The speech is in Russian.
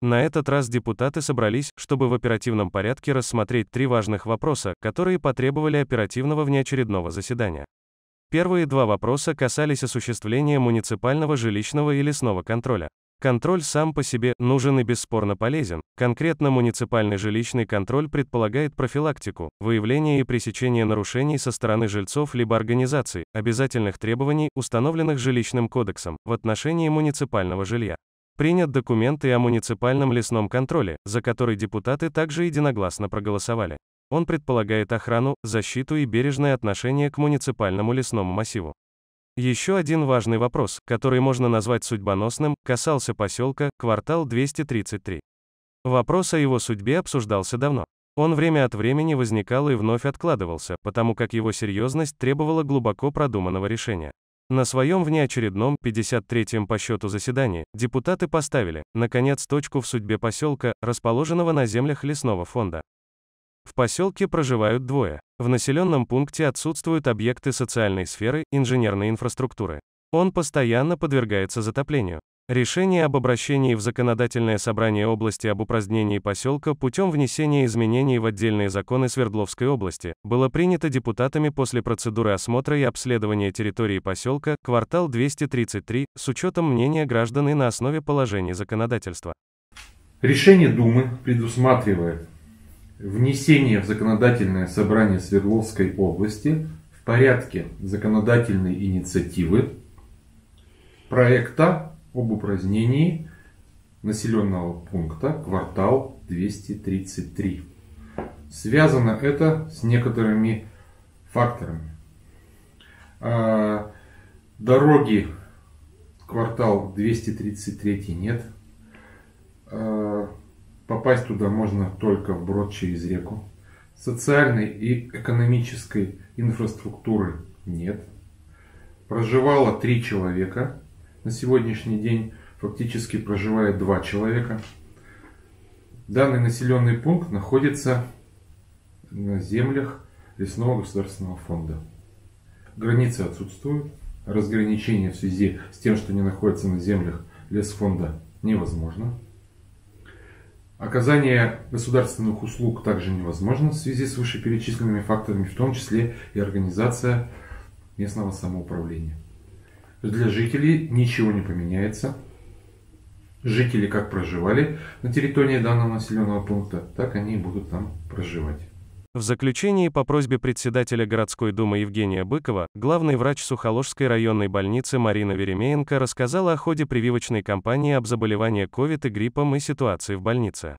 На этот раз депутаты собрались, чтобы в оперативном порядке рассмотреть три важных вопроса, которые потребовали оперативного внеочередного заседания. Первые два вопроса касались осуществления муниципального жилищного и лесного контроля. Контроль сам по себе нужен и бесспорно полезен. Конкретно муниципальный жилищный контроль предполагает профилактику, выявление и пресечение нарушений со стороны жильцов либо организаций, обязательных требований, установленных жилищным кодексом в отношении муниципального жилья принят документ и о муниципальном лесном контроле, за который депутаты также единогласно проголосовали. Он предполагает охрану, защиту и бережное отношение к муниципальному лесному массиву. Еще один важный вопрос, который можно назвать судьбоносным, касался поселка, квартал 233. Вопрос о его судьбе обсуждался давно. Он время от времени возникал и вновь откладывался, потому как его серьезность требовала глубоко продуманного решения. На своем внеочередном, 53-м по счету заседании, депутаты поставили, наконец, точку в судьбе поселка, расположенного на землях лесного фонда. В поселке проживают двое. В населенном пункте отсутствуют объекты социальной сферы, инженерной инфраструктуры. Он постоянно подвергается затоплению. Решение об обращении в Законодательное собрание области об упразднении поселка путем внесения изменений в отдельные законы Свердловской области было принято депутатами после процедуры осмотра и обследования территории поселка, квартал 233, с учетом мнения граждан и на основе положений законодательства. Решение Думы, предусматривает внесение в Законодательное собрание Свердловской области в порядке законодательной инициативы проекта об упразднении населенного пункта квартал 233. Связано это с некоторыми факторами. А, дороги квартал 233 нет. А, попасть туда можно только вброд через реку. Социальной и экономической инфраструктуры нет. Проживало три человека – на сегодняшний день фактически проживает два человека. Данный населенный пункт находится на землях Лесного государственного фонда. Границы отсутствуют. Разграничение в связи с тем, что не находится на землях лесфонда, невозможно. Оказание государственных услуг также невозможно в связи с вышеперечисленными факторами, в том числе и организация местного самоуправления для жителей ничего не поменяется. Жители как проживали на территории данного населенного пункта, так они и будут там проживать. В заключении по просьбе председателя городской думы Евгения Быкова, главный врач Сухоложской районной больницы Марина Веремеенко рассказала о ходе прививочной кампании об заболевании COVID и гриппом и ситуации в больнице.